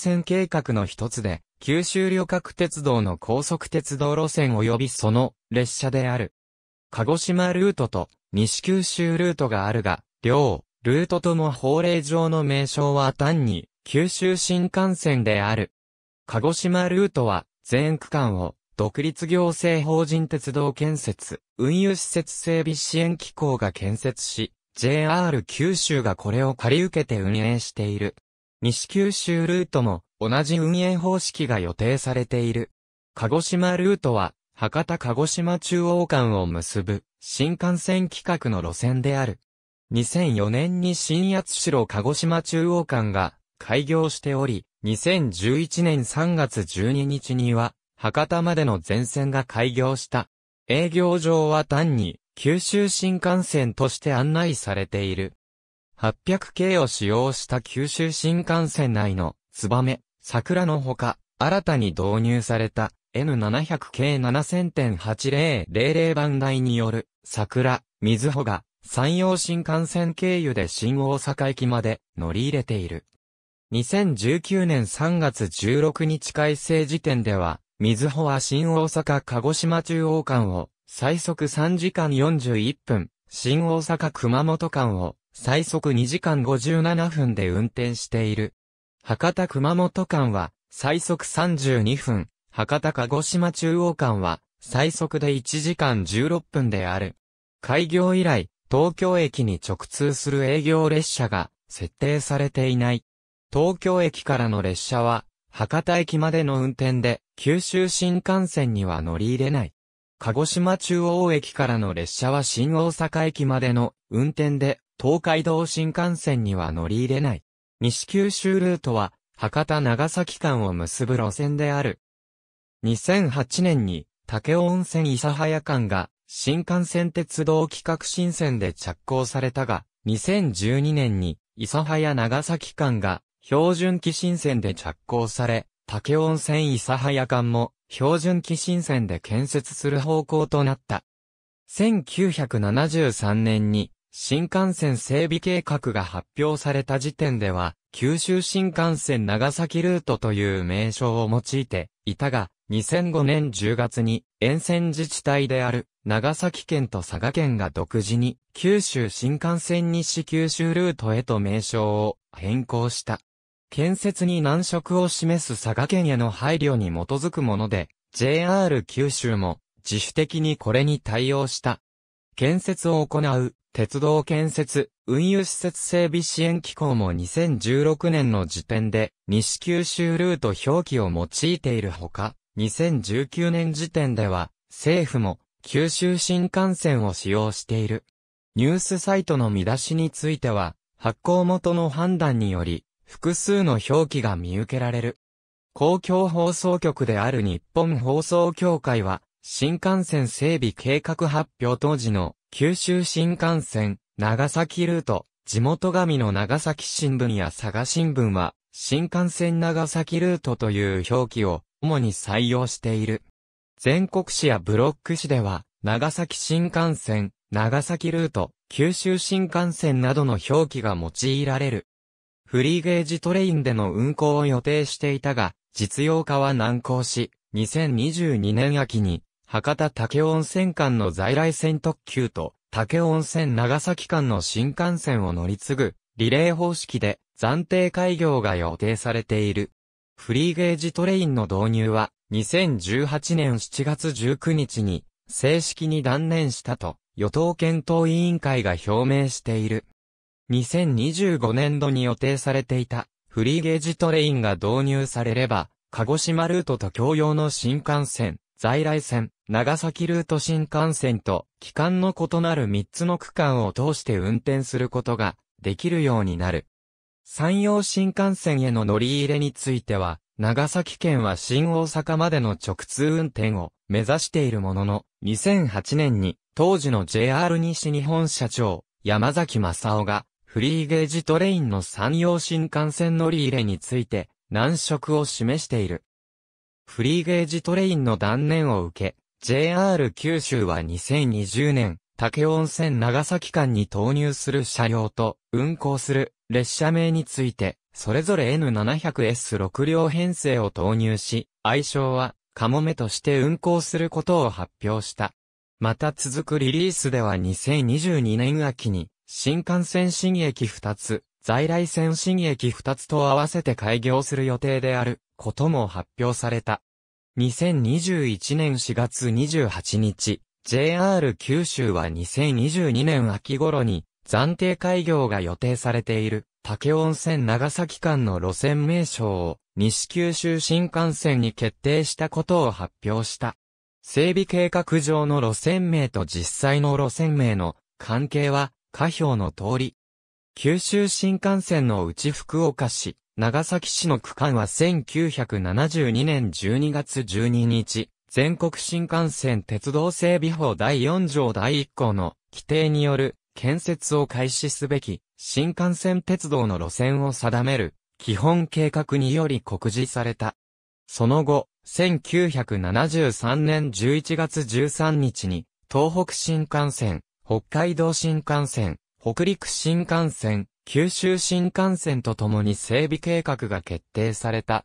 線計画の一つで、九州旅客鉄道の高速鉄道路線及びその列車である。鹿児島ルートと西九州ルートがあるが、両ルートとも法令上の名称は単に九州新幹線である。鹿児島ルートは全区間を独立行政法人鉄道建設、運輸施設整備支援機構が建設し、JR 九州がこれを借り受けて運営している。西九州ルートも同じ運営方式が予定されている。鹿児島ルートは博多鹿児島中央間を結ぶ新幹線規格の路線である。2004年に新八代鹿児島中央間が開業しており、2011年3月12日には博多までの全線が開業した。営業上は単に九州新幹線として案内されている。800系を使用した九州新幹線内の、ツバメ、桜のほか、新たに導入された N700 系7000.8000番台による桜、水穂が山陽新幹線経由で新大阪駅まで乗り入れている。2019年3月16日改正時点では、水穂は新大阪鹿児島中央間を最速3時間41分、新大阪熊本間を最速2時間57分で運転している。博多熊本間は、最速32分、博多鹿児島中央間は、最速で1時間16分である。開業以来、東京駅に直通する営業列車が、設定されていない。東京駅からの列車は、博多駅までの運転で、九州新幹線には乗り入れない。鹿児島中央駅からの列車は新大阪駅までの運転で、東海道新幹線には乗り入れない。西九州ルートは、博多長崎間を結ぶ路線である。2008年に、武雄温泉諫早間が、新幹線鉄道企画新線で着工されたが、2012年に、諫早長崎間が、標準機新線で着工され、武雄温泉諫早間も、標準機新線で建設する方向となった。1973年に、新幹線整備計画が発表された時点では、九州新幹線長崎ルートという名称を用いていたが、2005年10月に沿線自治体である長崎県と佐賀県が独自に九州新幹線西九州ルートへと名称を変更した。建設に難色を示す佐賀県への配慮に基づくもので、JR 九州も自主的にこれに対応した。建設を行う、鉄道建設、運輸施設整備支援機構も2016年の時点で、西九州ルート表記を用いているほか、2019年時点では、政府も、九州新幹線を使用している。ニュースサイトの見出しについては、発行元の判断により、複数の表記が見受けられる。公共放送局である日本放送協会は、新幹線整備計画発表当時の九州新幹線、長崎ルート、地元紙の長崎新聞や佐賀新聞は、新幹線長崎ルートという表記を主に採用している。全国市やブロック市では、長崎新幹線、長崎ルート、九州新幹線などの表記が用いられる。フリーゲージトレインでの運行を予定していたが、実用化は難航し、2022年秋に博多竹温泉間の在来線特急と、竹温泉長崎間の新幹線を乗り継ぐ、リレー方式で暫定開業が予定されている。フリーゲージトレインの導入は、2018年7月19日に、正式に断念したと、与党検討委員会が表明している。2025年度に予定されていた、フリーゲージトレインが導入されれば、鹿児島ルートと共用の新幹線、在来線、長崎ルート新幹線と、期間の異なる3つの区間を通して運転することができるようになる。山陽新幹線への乗り入れについては、長崎県は新大阪までの直通運転を目指しているものの、2008年に当時の JR 西日本社長、山崎正夫が、フリーゲージトレインの山陽新幹線乗り入れについて、難色を示している。フリーゲージトレインの断念を受け、JR 九州は2020年、武雄温泉長崎間に投入する車両と運行する列車名について、それぞれ N700S6 両編成を投入し、愛称はカモメとして運行することを発表した。また続くリリースでは2022年秋に、新幹線新駅2つ、在来線新駅2つと合わせて開業する予定である、ことも発表された。2021年4月28日、JR 九州は2022年秋頃に暫定開業が予定されている竹温泉長崎間の路線名称を西九州新幹線に決定したことを発表した。整備計画上の路線名と実際の路線名の関係は下表の通り。九州新幹線のうち福岡市、長崎市の区間は1972年12月12日、全国新幹線鉄道整備法第4条第1項の規定による建設を開始すべき新幹線鉄道の路線を定める基本計画により告示された。その後、1973年11月13日に東北新幹線、北海道新幹線、北陸新幹線、九州新幹線とともに整備計画が決定された。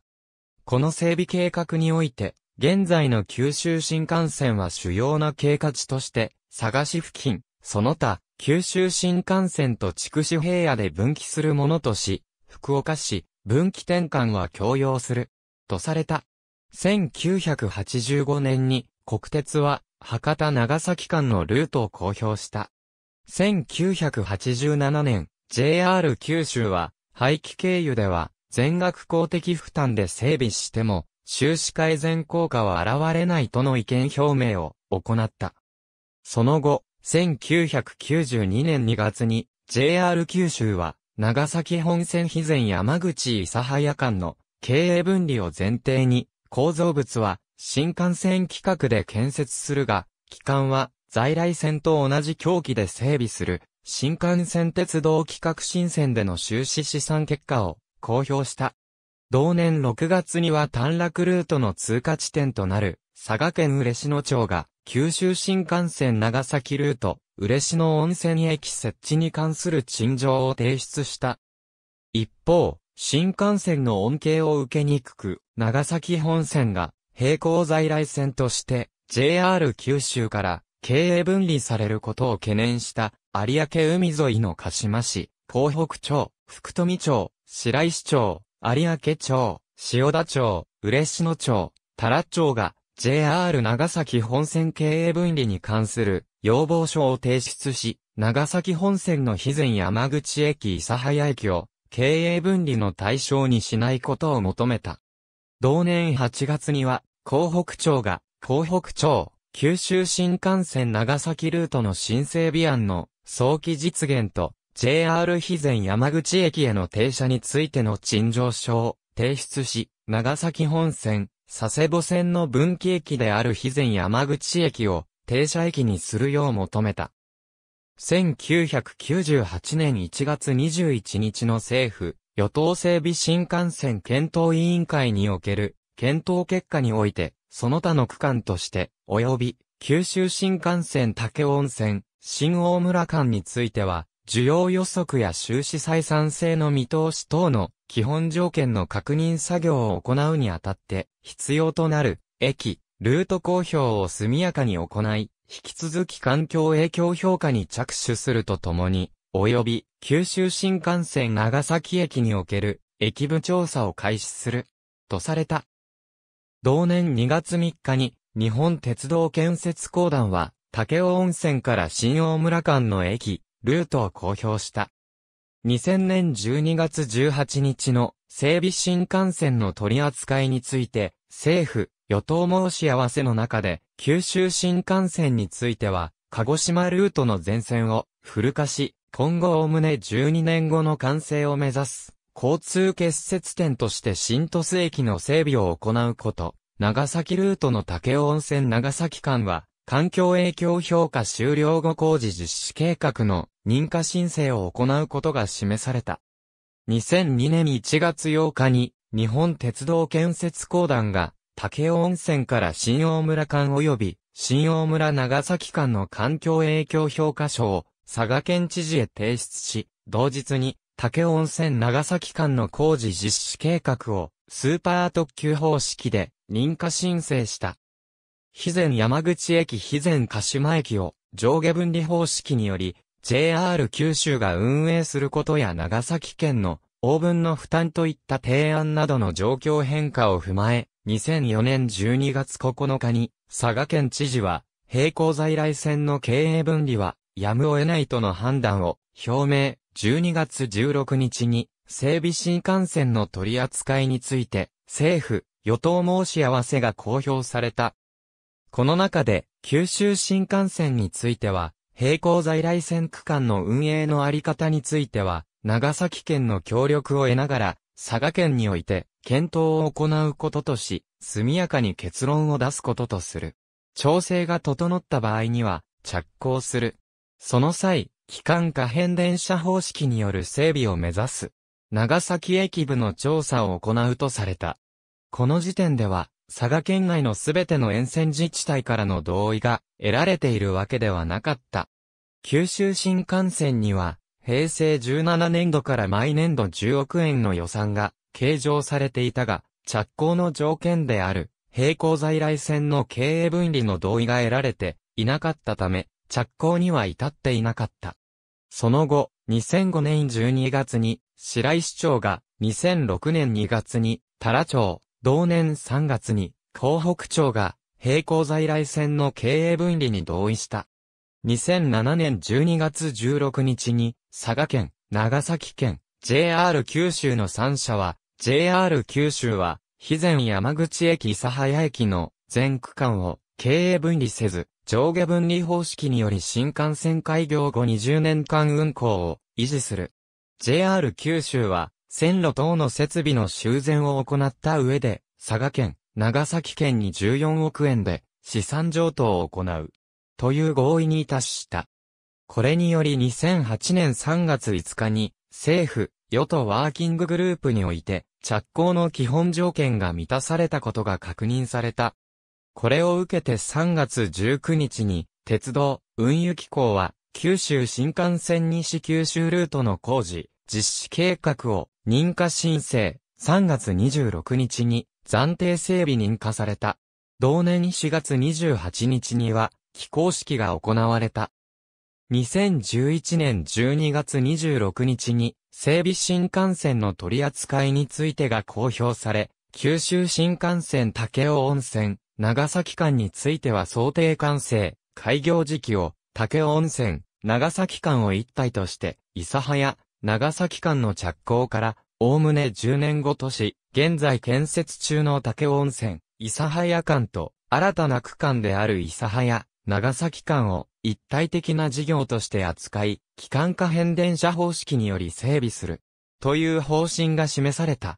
この整備計画において、現在の九州新幹線は主要な経過地として、佐賀市付近、その他、九州新幹線と筑紫平野で分岐するものとし、福岡市、分岐転換は強要する、とされた。1985年に国鉄は博多長崎間のルートを公表した。1987年、JR 九州は、廃棄経由では、全額公的負担で整備しても、収支改善効果は現れないとの意見表明を行った。その後、1992年2月に、JR 九州は、長崎本線肥前山口諫早間の経営分離を前提に、構造物は新幹線規格で建設するが、期間は在来線と同じ狂気で整備する新幹線鉄道企画新線での収支試算結果を公表した。同年6月には短絡ルートの通過地点となる佐賀県嬉野町が九州新幹線長崎ルート嬉野温泉駅設置に関する陳情を提出した。一方、新幹線の恩恵を受けにくく、長崎本線が並行在来線として JR 九州から経営分離されることを懸念した有明海沿いの鹿島市、港北町、福富町、白石町、有明町、塩田町、嬉野町、多良町が JR 長崎本線経営分離に関する要望書を提出し、長崎本線の肥前山口駅諫早駅を経営分離の対象にしないことを求めた。同年8月には、港北町が、港北町、九州新幹線長崎ルートの新整備案の早期実現と JR 肥前山口駅への停車についての陳情書を提出し、長崎本線、佐世保線の分岐駅である肥前山口駅を停車駅にするよう求めた。1998年1月21日の政府、与党整備新幹線検討委員会における検討結果において、その他の区間として、及び、九州新幹線武雄温泉、新大村間については、需要予測や収支採算性の見通し等の基本条件の確認作業を行うにあたって必要となる駅、ルート公表を速やかに行い、引き続き環境影響評価に着手するとともに、及び九州新幹線長崎駅における駅部調査を開始する、とされた。同年2月3日に日本鉄道建設公団は武雄温泉から新大村間の駅、ルートを公表した。2000年12月18日の整備新幹線の取り扱いについて、政府、与党申し合わせの中で、九州新幹線については、鹿児島ルートの全線を、古化し、今後おむね12年後の完成を目指す、交通結節点として新鳥栖駅の整備を行うこと、長崎ルートの武雄温泉長崎間は、環境影響評価終了後工事実施計画の認可申請を行うことが示された。2002年1月8日に日本鉄道建設公団が武雄温泉から新大村間及び新大村長崎間の環境影響評価書を佐賀県知事へ提出し、同日に武雄温泉長崎間の工事実施計画をスーパー特急方式で認可申請した。肥前山口駅肥前鹿島駅を上下分離方式により JR 九州が運営することや長崎県の応分の負担といった提案などの状況変化を踏まえ、2004年12月9日に佐賀県知事は並行在来線の経営分離はやむを得ないとの判断を表明、12月16日に整備新幹線の取り扱いについて政府、与党申し合わせが公表された。この中で、九州新幹線については、並行在来線区間の運営のあり方については、長崎県の協力を得ながら、佐賀県において、検討を行うこととし、速やかに結論を出すこととする。調整が整った場合には、着工する。その際、機関可変電車方式による整備を目指す。長崎駅部の調査を行うとされた。この時点では、佐賀県内のすべての沿線自治体からの同意が得られているわけではなかった。九州新幹線には、平成17年度から毎年度10億円の予算が計上されていたが、着工の条件である、並行在来線の経営分離の同意が得られていなかったため、着工には至っていなかった。その後、2005年12月に、白井市長が、2006年2月に、太良町、同年3月に、広北町が、並行在来線の経営分離に同意した。2007年12月16日に、佐賀県、長崎県、JR 九州の3社は、JR 九州は、肥前山口駅諫早駅の全区間を経営分離せず、上下分離方式により新幹線開業後20年間運行を維持する。JR 九州は、線路等の設備の修繕を行った上で、佐賀県、長崎県に14億円で資産譲渡を行う。という合意に達した。これにより2008年3月5日に、政府、与党ワーキンググループにおいて、着工の基本条件が満たされたことが確認された。これを受けて3月19日に、鉄道、運輸機構は、九州新幹線西九州ルートの工事、実施計画を認可申請3月26日に暫定整備認可された。同年4月28日には起工式が行われた。2011年12月26日に整備新幹線の取り扱いについてが公表され、九州新幹線武雄温泉、長崎間については想定完成、開業時期を、武雄温泉、長崎間を一体として、諫早、長崎間の着工から、おおむね10年後とし、現在建設中の竹温泉、諫早間と、新たな区間である諫早、長崎間を一体的な事業として扱い、機関化変電車方式により整備する。という方針が示された。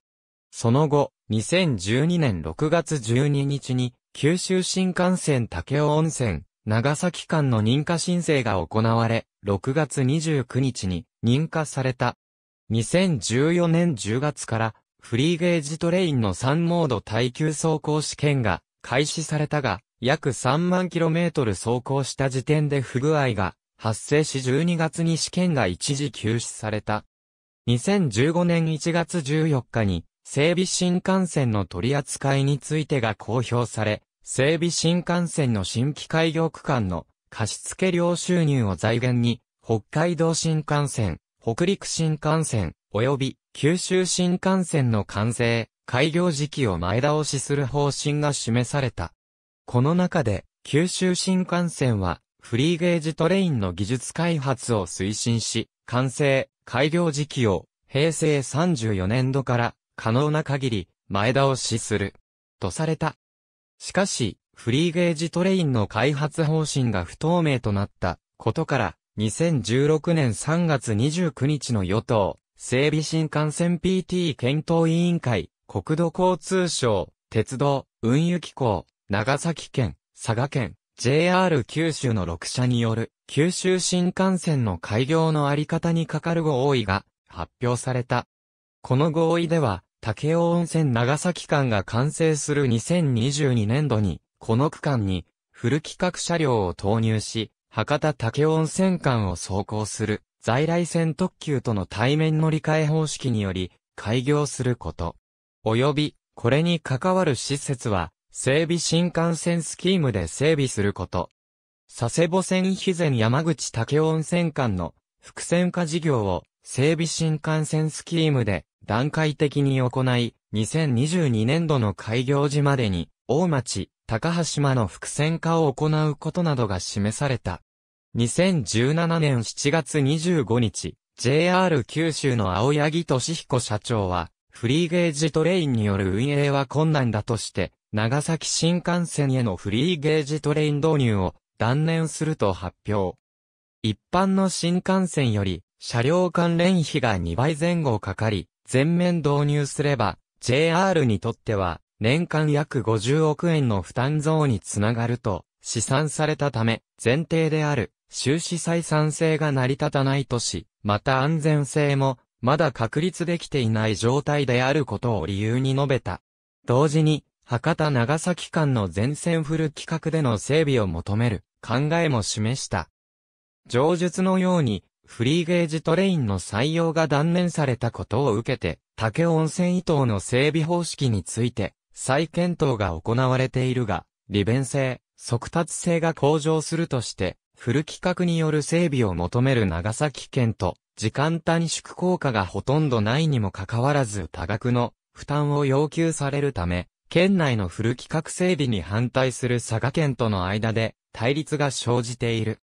その後、2012年6月12日に、九州新幹線武雄温泉、長崎間の認可申請が行われ、6月29日に、認可された。2014年10月からフリーゲージトレインの3モード耐久走行試験が開始されたが、約3万 km 走行した時点で不具合が発生し12月に試験が一時休止された。2015年1月14日に整備新幹線の取り扱いについてが公表され、整備新幹線の新規開業区間の貸付料収入を財源に北海道新幹線、北陸新幹線、及び九州新幹線の完成、開業時期を前倒しする方針が示された。この中で、九州新幹線は、フリーゲージトレインの技術開発を推進し、完成、開業時期を、平成34年度から、可能な限り、前倒しする。とされた。しかし、フリーゲージトレインの開発方針が不透明となったことから、2016年3月29日の与党、整備新幹線 PT 検討委員会、国土交通省、鉄道、運輸機構、長崎県、佐賀県、JR 九州の6社による、九州新幹線の開業のあり方にかかる合意が発表された。この合意では、武雄温泉長崎間が完成する2022年度に、この区間に、フル規格車両を投入し、博多竹温泉間を走行する在来線特急との対面乗り換え方式により開業すること。及び、これに関わる施設は、整備新幹線スキームで整備すること。佐世保線肥前山口竹温泉間の複線化事業を整備新幹線スキームで段階的に行い、2022年度の開業時までに、大町、高橋間の複線化を行うことなどが示された。2017年7月25日、JR 九州の青柳俊彦社長は、フリーゲージトレインによる運営は困難だとして、長崎新幹線へのフリーゲージトレイン導入を断念すると発表。一般の新幹線より、車両関連費が2倍前後かかり、全面導入すれば、JR にとっては、年間約50億円の負担増につながると、試算されたため、前提である、収支採算性が成り立たないとし、また安全性も、まだ確立できていない状態であることを理由に述べた。同時に、博多長崎間の全線フル規格での整備を求める考えも示した。上述のように、フリーゲージトレインの採用が断念されたことを受けて、竹温泉伊東の整備方式について、再検討が行われているが、利便性、速達性が向上するとして、フル規格による整備を求める長崎県と、時間短縮効果がほとんどないにもかかわらず多額の負担を要求されるため、県内のフル規格整備に反対する佐賀県との間で対立が生じている。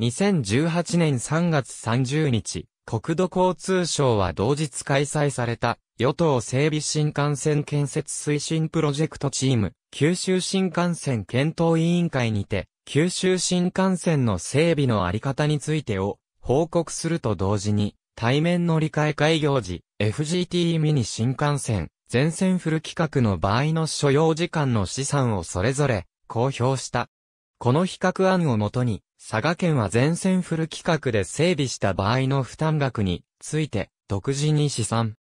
2018年3月30日、国土交通省は同日開催された与党整備新幹線建設推進プロジェクトチーム九州新幹線検討委員会にて九州新幹線の整備のあり方についてを報告すると同時に、対面乗り換え開業時、FGT ミニ新幹線、全線フル規格の場合の所要時間の資産をそれぞれ公表した。この比較案をもとに、佐賀県は全線フル規格で整備した場合の負担額について独自に試算。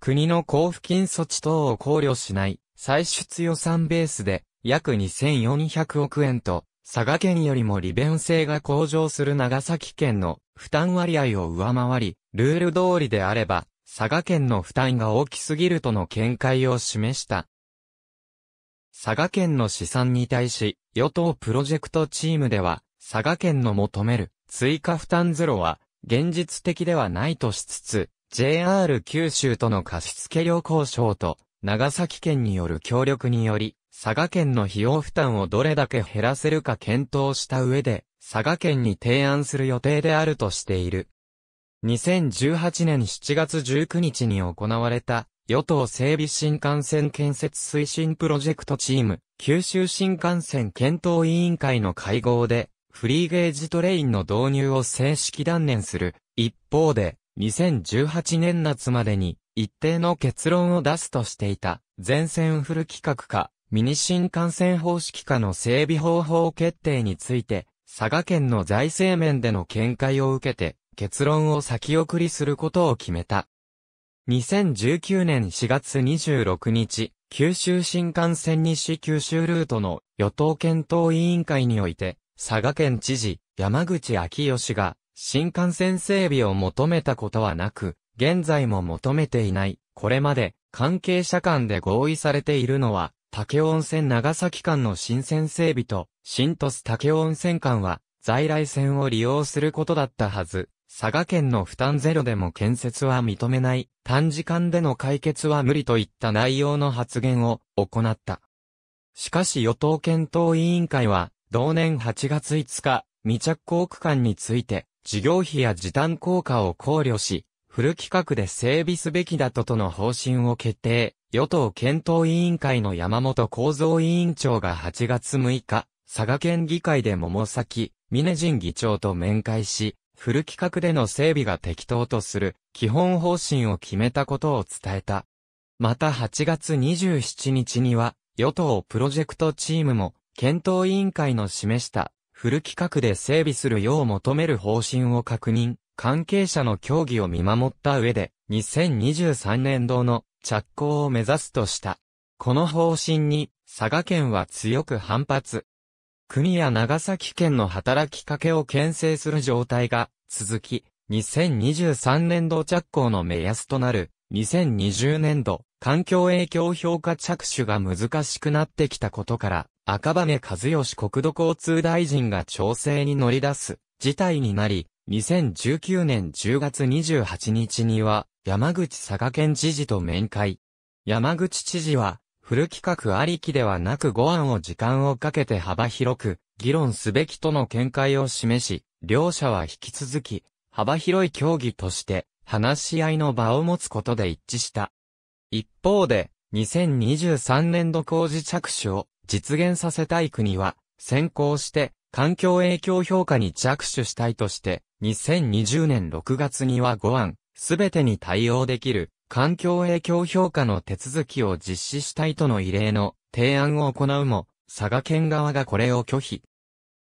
国の交付金措置等を考慮しない、歳出予算ベースで約2400億円と佐賀県よりも利便性が向上する長崎県の負担割合を上回り、ルール通りであれば、佐賀県の負担が大きすぎるとの見解を示した。佐賀県の試算に対し、与党プロジェクトチームでは、佐賀県の求める追加負担ゼロは、現実的ではないとしつつ、JR 九州との貸付料交渉と、長崎県による協力により、佐賀県の費用負担をどれだけ減らせるか検討した上で、佐賀県に提案する予定であるとしている。2018年7月19日に行われた、与党整備新幹線建設推進プロジェクトチーム、九州新幹線検討委員会の会合で、フリーゲージトレインの導入を正式断念する。一方で、2018年夏までに、一定の結論を出すとしていた、全線フル規格化、ミニ新幹線方式化の整備方法決定について、佐賀県の財政面での見解を受けて、結論を先送りすることを決めた。2019年4月26日、九州新幹線西九州ルートの与党検討委員会において、佐賀県知事、山口昭義が、新幹線整備を求めたことはなく、現在も求めていない。これまで、関係者間で合意されているのは、武雄温泉長崎間の新線整備と、新鳥栖武雄温泉間は、在来線を利用することだったはず、佐賀県の負担ゼロでも建設は認めない、短時間での解決は無理といった内容の発言を行った。しかし与党検討委員会は、同年8月5日、未着工区間について、事業費や時短効果を考慮し、フル規格で整備すべきだととの方針を決定。与党検討委員会の山本構造委員長が8月6日、佐賀県議会で桃崎、峰仁議長と面会し、フル規格での整備が適当とする基本方針を決めたことを伝えた。また8月27日には、与党プロジェクトチームも、検討委員会の示した、フル規格で整備するよう求める方針を確認、関係者の協議を見守った上で、2023年度の着工を目指すとした。この方針に、佐賀県は強く反発。国や長崎県の働きかけを牽制する状態が続き、2023年度着工の目安となる2020年度環境影響評価着手が難しくなってきたことから赤羽和義国土交通大臣が調整に乗り出す事態になり2019年10月28日には山口佐賀県知事と面会。山口知事は、フル企画ありきではなくご案を時間をかけて幅広く、議論すべきとの見解を示し、両者は引き続き、幅広い協議として、話し合いの場を持つことで一致した。一方で、2023年度工事着手を実現させたい国は、先行して、環境影響評価に着手したいとして、2020年6月には5案、すべてに対応できる環境影響評価の手続きを実施したいとの異例の提案を行うも、佐賀県側がこれを拒否。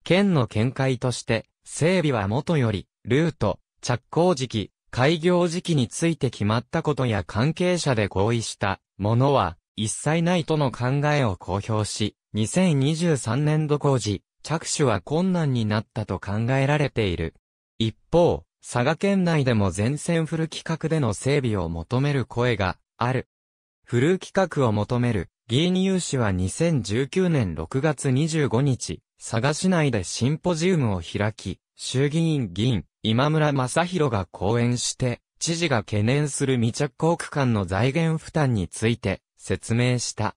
県の見解として、整備はもとより、ルート、着工時期、開業時期について決まったことや関係者で合意したものは一切ないとの考えを公表し、2023年度工事、着手は困難になったと考えられている。一方、佐賀県内でも全線フル規格での整備を求める声がある。フル規格を求める議員有志は2019年6月25日、佐賀市内でシンポジウムを開き、衆議院議員今村正宏が講演して、知事が懸念する未着工区間の財源負担について説明した。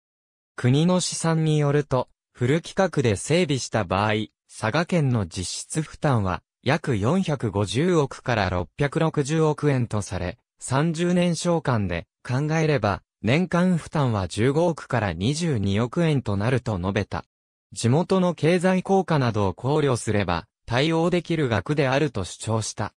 国の試算によると、フル規格で整備した場合、佐賀県の実質負担は約450億から660億円とされ、30年償還で考えれば、年間負担は15億から22億円となると述べた。地元の経済効果などを考慮すれば、対応できる額であると主張した。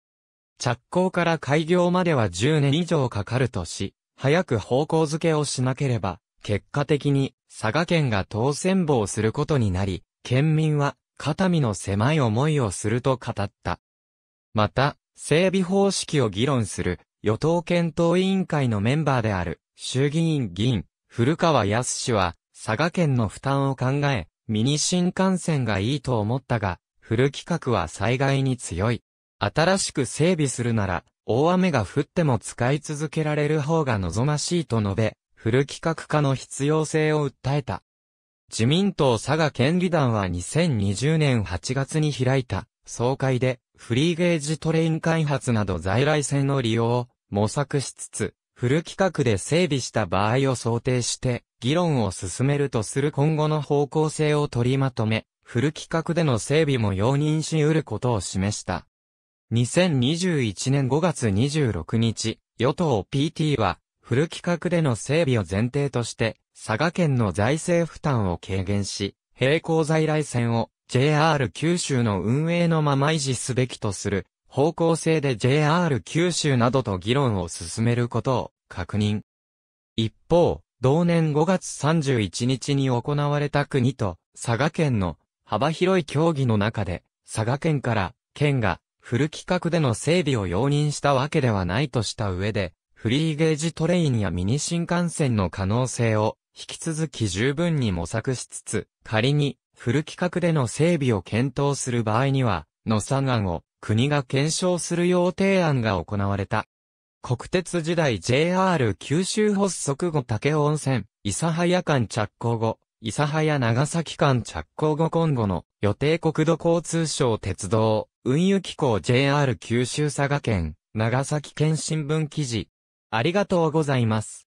着工から開業までは10年以上かかるとし、早く方向付けをしなければ、結果的に佐賀県が当選簿をすることになり、県民は肩身の狭い思いをすると語った。また、整備方式を議論する与党検討委員会のメンバーである衆議院議員古川康氏は佐賀県の負担を考え、ミニ新幹線がいいと思ったが、フル規格は災害に強い。新しく整備するなら、大雨が降っても使い続けられる方が望ましいと述べ、フル規格化の必要性を訴えた。自民党佐賀県議団は2020年8月に開いた総会でフリーゲージトレイン開発など在来線の利用を模索しつつ、フル規格で整備した場合を想定して議論を進めるとする今後の方向性を取りまとめ、フル規格での整備も容認し得ることを示した。2021年5月26日、与党 PT はフル規格での整備を前提として、佐賀県の財政負担を軽減し、並行在来線を JR 九州の運営のまま維持すべきとする方向性で JR 九州などと議論を進めることを確認。一方、同年5月31日に行われた国と佐賀県の幅広い協議の中で、佐賀県から県がフル規格での整備を容認したわけではないとした上で、フリーゲージトレインやミニ新幹線の可能性を引き続き十分に模索しつつ、仮にフル規格での整備を検討する場合には、の3案を国が検証するう提案が行われた。国鉄時代 JR 九州発足後竹温泉、諫早間着工後、諫早長崎間着工後今後の予定国土交通省鉄道、運輸機構 JR 九州佐賀県、長崎県新聞記事、ありがとうございます。